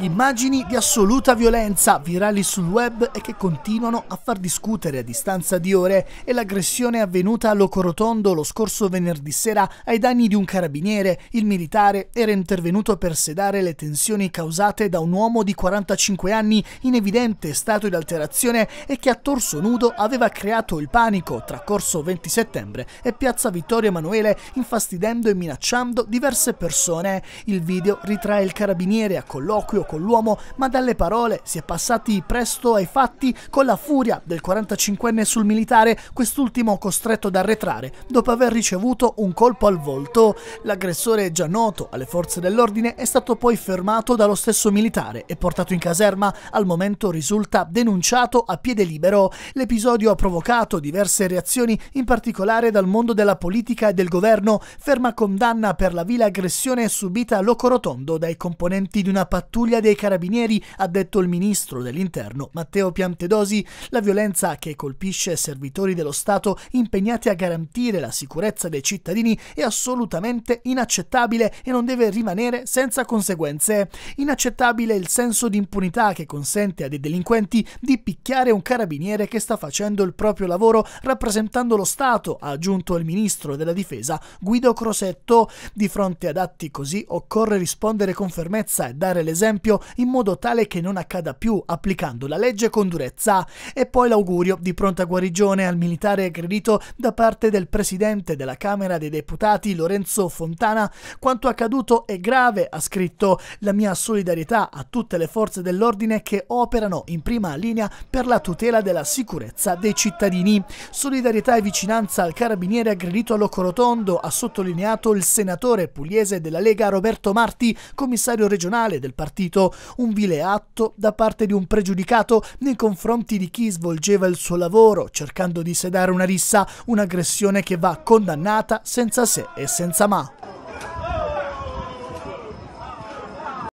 Immagini di assoluta violenza virali sul web e che continuano a far discutere a distanza di ore è l'aggressione avvenuta a Locorotondo lo scorso venerdì sera ai danni di un carabiniere. Il militare era intervenuto per sedare le tensioni causate da un uomo di 45 anni in evidente stato di alterazione e che a torso nudo aveva creato il panico tra Corso 20 settembre e Piazza Vittorio Emanuele infastidendo e minacciando diverse persone. Il video ritrae il carabiniere a colloquio con con l'uomo, ma dalle parole si è passati presto ai fatti con la furia del 45enne sul militare, quest'ultimo costretto ad arretrare dopo aver ricevuto un colpo al volto. L'aggressore già noto alle forze dell'ordine è stato poi fermato dallo stesso militare e portato in caserma, al momento risulta denunciato a piede libero. L'episodio ha provocato diverse reazioni, in particolare dal mondo della politica e del governo, ferma condanna per la vile aggressione subita a Locorotondo dai componenti di una pattuglia Italia dei Carabinieri, ha detto il ministro dell'Interno Matteo Piantedosi. La violenza che colpisce servitori dello Stato impegnati a garantire la sicurezza dei cittadini è assolutamente inaccettabile e non deve rimanere senza conseguenze. Inaccettabile il senso di impunità che consente a dei delinquenti di picchiare un carabiniere che sta facendo il proprio lavoro rappresentando lo Stato, ha aggiunto il ministro della Difesa Guido Crosetto. Di fronte ad atti così occorre rispondere con fermezza e dare l'esempio esempio, in modo tale che non accada più, applicando la legge con durezza. E poi l'augurio di pronta guarigione al militare aggredito da parte del presidente della Camera dei Deputati Lorenzo Fontana. Quanto accaduto è grave, ha scritto. La mia solidarietà a tutte le forze dell'ordine che operano in prima linea per la tutela della sicurezza dei cittadini. Solidarietà e vicinanza al carabiniere aggredito a ha sottolineato il senatore pugliese della Lega Roberto Marti, commissario regionale del partito subito un vile atto da parte di un pregiudicato nei confronti di chi svolgeva il suo lavoro, cercando di sedare una rissa, un'aggressione che va condannata senza se e senza ma.